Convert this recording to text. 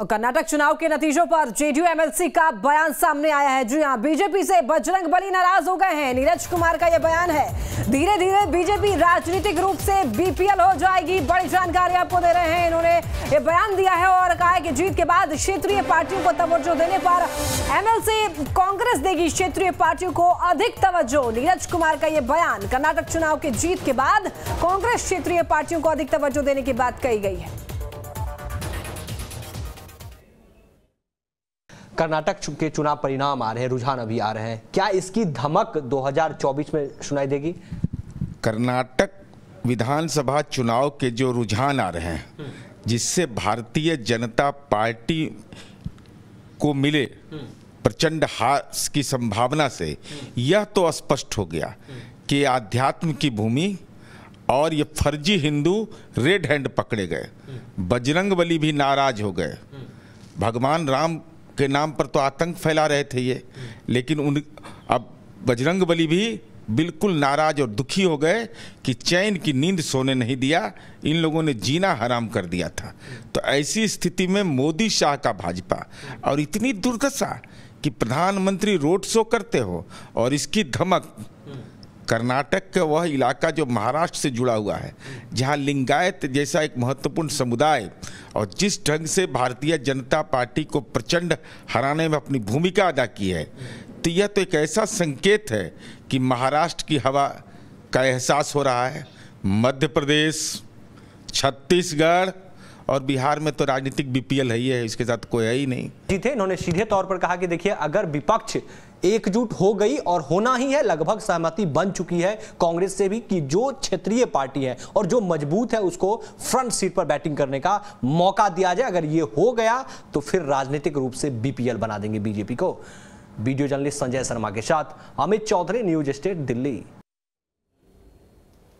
और कर्नाटक चुनाव के नतीजों पर जेडीयू एमएलसी का बयान सामने आया है जी हाँ बीजेपी से बजरंग बली नाराज हो गए हैं नीरज कुमार का यह बयान है धीरे धीरे बीजेपी राजनीतिक रूप से बीपीएल हो जाएगी बड़ी जानकारी आपको दे रहे हैं इन्होंने ये बयान दिया है और कहा है कि जीत के बाद क्षेत्रीय पार्टियों को तवज्जो देने पर एमएलसी कांग्रेस देगी क्षेत्रीय पार्टियों को अधिक तवज्जो नीरज कुमार का यह बयान कर्नाटक चुनाव के जीत के बाद कांग्रेस क्षेत्रीय पार्टियों को अधिक तवज्जो देने की बात कही गई है कर्नाटक के चुनाव परिणाम आ रहे हैं रुझान अभी आ रहे हैं क्या इसकी धमक 2024 में सुनाई देगी कर्नाटक विधानसभा चुनाव के जो रुझान आ रहे हैं जिससे भारतीय जनता पार्टी को मिले प्रचंड हास की संभावना से यह तो स्पष्ट हो गया कि आध्यात्म की भूमि और ये फर्जी हिंदू रेड हैंड पकड़े गए बजरंग बली भी नाराज हो गए भगवान राम के नाम पर तो आतंक फैला रहे थे ये लेकिन उन अब बजरंग बली भी बिल्कुल नाराज और दुखी हो गए कि चैन की नींद सोने नहीं दिया इन लोगों ने जीना हराम कर दिया था तो ऐसी स्थिति में मोदी शाह का भाजपा और इतनी दुर्दशा कि प्रधानमंत्री रोड शो करते हो और इसकी धमक कर्नाटक का वह इलाका जो महाराष्ट्र से जुड़ा हुआ है जहाँ लिंगायत जैसा एक महत्वपूर्ण समुदाय और जिस ढंग से भारतीय जनता पार्टी को प्रचंड हराने में अपनी भूमिका अदा की है तो यह तो एक ऐसा संकेत है कि महाराष्ट्र की हवा का एहसास हो रहा है मध्य प्रदेश छत्तीसगढ़ और बिहार में तो राजनीतिक बीपीएल है ही है इसके साथ कोई है ही नहीं थे इन्होंने सीधे तौर पर कहा कि देखिए अगर विपक्ष एकजुट हो गई और होना ही है लगभग सहमति बन चुकी है कांग्रेस से भी कि जो क्षेत्रीय पार्टी है और जो मजबूत है उसको फ्रंट सीट पर बैटिंग करने का मौका दिया जाए अगर ये हो गया तो फिर राजनीतिक रूप से बीपीएल बना देंगे बीजेपी को वीडियो जर्नलिस्ट संजय शर्मा के साथ अमित चौधरी न्यूज स्टेट दिल्ली